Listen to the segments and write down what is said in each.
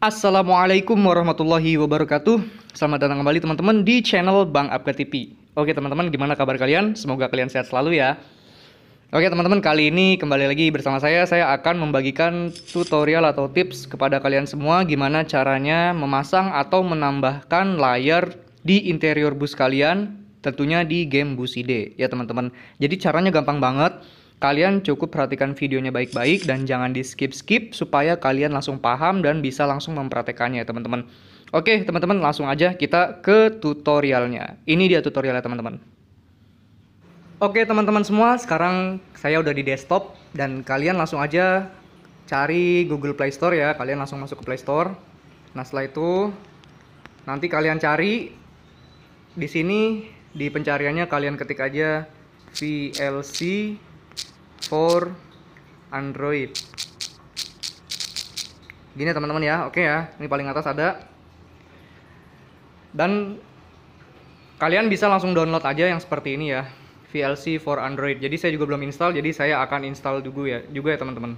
Assalamualaikum warahmatullahi wabarakatuh Selamat datang kembali teman-teman di channel Bang Abka TV Oke teman-teman gimana kabar kalian? Semoga kalian sehat selalu ya Oke teman-teman kali ini kembali lagi bersama saya Saya akan membagikan tutorial atau tips kepada kalian semua Gimana caranya memasang atau menambahkan layar di interior bus kalian Tentunya di game bus ID. ya teman-teman Jadi caranya gampang banget Kalian cukup perhatikan videonya baik-baik dan jangan di skip-skip supaya kalian langsung paham dan bisa langsung mempraktekannya teman-teman. Oke teman-teman langsung aja kita ke tutorialnya. Ini dia tutorialnya teman-teman. Oke teman-teman semua sekarang saya udah di desktop dan kalian langsung aja cari Google Play Store ya. Kalian langsung masuk ke Play Store. Nah setelah itu nanti kalian cari di sini di pencariannya kalian ketik aja VLC for Android gini ya, teman-teman ya oke ya ini paling atas ada dan kalian bisa langsung download aja yang seperti ini ya VLC for Android jadi saya juga belum install jadi saya akan install juga ya juga ya teman-teman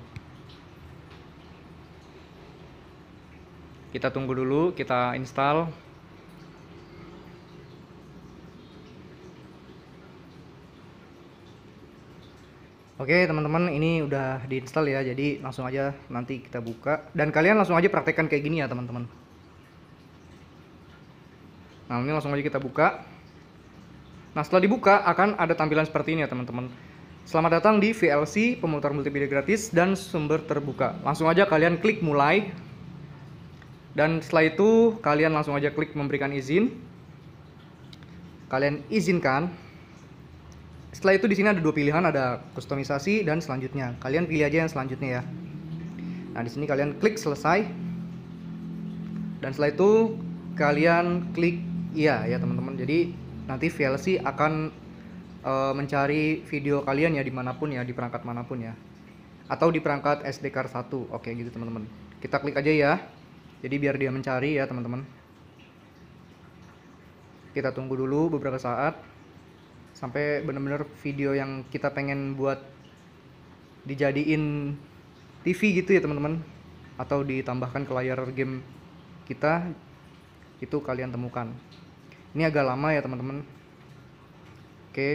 kita tunggu dulu kita install Oke teman-teman ini udah diinstal ya jadi langsung aja nanti kita buka dan kalian langsung aja praktekkan kayak gini ya teman-teman Nah ini langsung aja kita buka Nah setelah dibuka akan ada tampilan seperti ini ya teman-teman Selamat datang di VLC pemutar multimedia gratis dan sumber terbuka Langsung aja kalian klik mulai Dan setelah itu kalian langsung aja klik memberikan izin Kalian izinkan setelah itu di sini ada dua pilihan ada kustomisasi dan selanjutnya kalian pilih aja yang selanjutnya ya nah di sini kalian klik selesai dan setelah itu kalian klik iya ya teman-teman jadi nanti VLC akan e, mencari video kalian ya dimanapun ya di perangkat manapun ya atau di perangkat SD card 1 oke gitu teman-teman kita klik aja ya jadi biar dia mencari ya teman-teman kita tunggu dulu beberapa saat sampai bener-bener video yang kita pengen buat dijadiin TV gitu ya teman-teman atau ditambahkan ke layar game kita itu kalian temukan ini agak lama ya teman-teman oke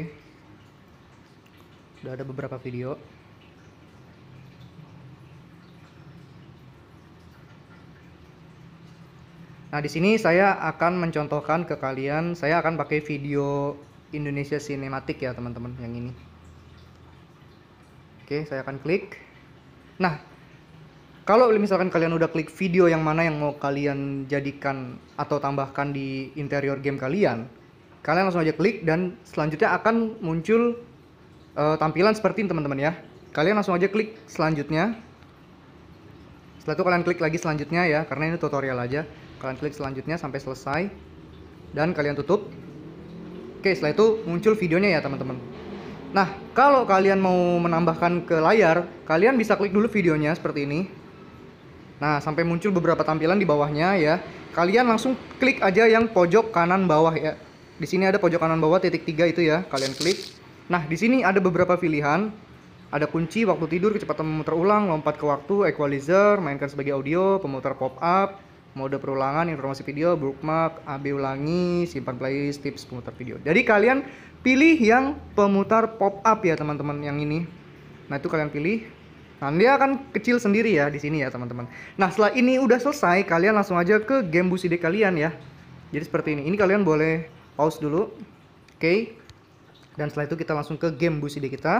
udah ada beberapa video nah di sini saya akan mencontohkan ke kalian saya akan pakai video Indonesia Cinematic ya teman-teman yang ini oke saya akan klik nah kalau misalkan kalian udah klik video yang mana yang mau kalian jadikan atau tambahkan di interior game kalian kalian langsung aja klik dan selanjutnya akan muncul uh, tampilan seperti ini teman-teman ya kalian langsung aja klik selanjutnya setelah itu kalian klik lagi selanjutnya ya karena ini tutorial aja kalian klik selanjutnya sampai selesai dan kalian tutup Oke, setelah itu muncul videonya ya, teman-teman. Nah, kalau kalian mau menambahkan ke layar, kalian bisa klik dulu videonya seperti ini. Nah, sampai muncul beberapa tampilan di bawahnya ya. Kalian langsung klik aja yang pojok kanan bawah ya. Di sini ada pojok kanan bawah titik tiga itu ya, kalian klik. Nah, di sini ada beberapa pilihan. Ada kunci, waktu tidur, kecepatan memutar ulang, lompat ke waktu, equalizer, mainkan sebagai audio, pemutar pop-up, mode perulangan, informasi video, bookmark, AB ulangi, simpan playlist, tips pemutar video. Jadi kalian pilih yang pemutar pop-up ya teman-teman yang ini. Nah itu kalian pilih. Nah dia akan kecil sendiri ya di sini ya teman-teman. Nah setelah ini udah selesai, kalian langsung aja ke game busi buside kalian ya. Jadi seperti ini. Ini kalian boleh pause dulu. Oke. Okay. Dan setelah itu kita langsung ke game busi buside kita.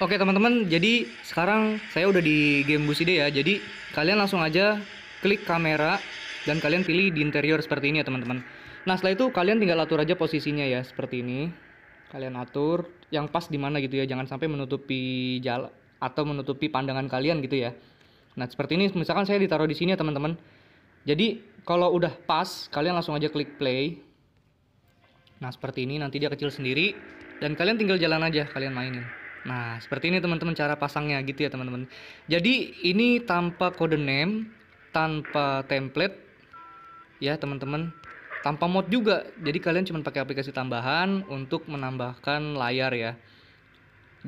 Oke teman-teman, jadi sekarang saya udah di game Buside ya. Jadi kalian langsung aja klik kamera dan kalian pilih di interior seperti ini ya teman-teman. Nah setelah itu kalian tinggal atur aja posisinya ya seperti ini. Kalian atur yang pas di mana gitu ya, jangan sampai menutupi jalan atau menutupi pandangan kalian gitu ya. Nah seperti ini, misalkan saya ditaruh di sini ya teman-teman. Jadi kalau udah pas, kalian langsung aja klik play. Nah seperti ini, nanti dia kecil sendiri dan kalian tinggal jalan aja, kalian mainin. Nah, seperti ini teman-teman cara pasangnya gitu ya teman-teman. Jadi ini tanpa kode name, tanpa template ya teman-teman, tanpa mod juga. Jadi kalian cuma pakai aplikasi tambahan untuk menambahkan layar ya.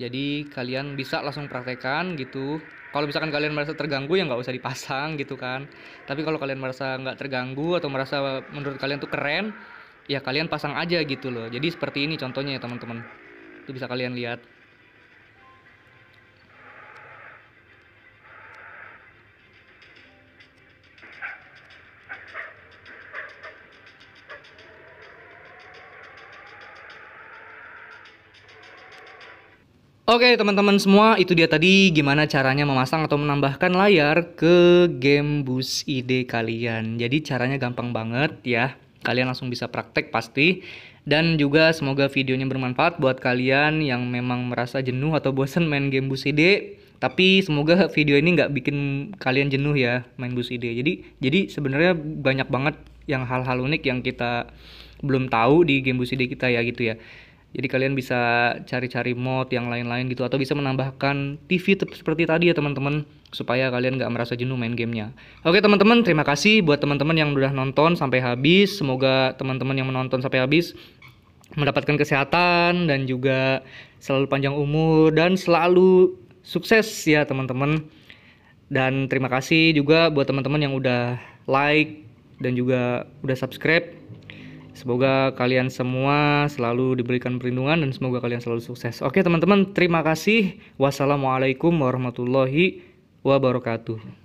Jadi kalian bisa langsung praktekan gitu. Kalau misalkan kalian merasa terganggu ya nggak usah dipasang gitu kan. Tapi kalau kalian merasa nggak terganggu atau merasa menurut kalian tuh keren, ya kalian pasang aja gitu loh. Jadi seperti ini contohnya ya teman-teman. Itu bisa kalian lihat. Oke teman-teman semua itu dia tadi gimana caranya memasang atau menambahkan layar ke game bus ide kalian Jadi caranya gampang banget ya Kalian langsung bisa praktek pasti dan juga semoga videonya bermanfaat buat kalian yang memang merasa jenuh atau bosan main game bus ide. Tapi semoga video ini nggak bikin kalian jenuh ya main bus ide. Jadi jadi sebenarnya banyak banget yang hal-hal unik yang kita belum tahu di game bus ide kita ya gitu ya. Jadi kalian bisa cari-cari mod yang lain-lain gitu atau bisa menambahkan TV seperti tadi ya teman-teman supaya kalian nggak merasa jenuh main gamenya. Oke teman-teman, terima kasih buat teman-teman yang udah nonton sampai habis. Semoga teman-teman yang menonton sampai habis mendapatkan kesehatan dan juga selalu panjang umur dan selalu sukses ya teman-teman. Dan terima kasih juga buat teman-teman yang udah like dan juga udah subscribe Semoga kalian semua selalu diberikan perlindungan dan semoga kalian selalu sukses. Oke teman-teman, terima kasih. Wassalamualaikum warahmatullahi wabarakatuh.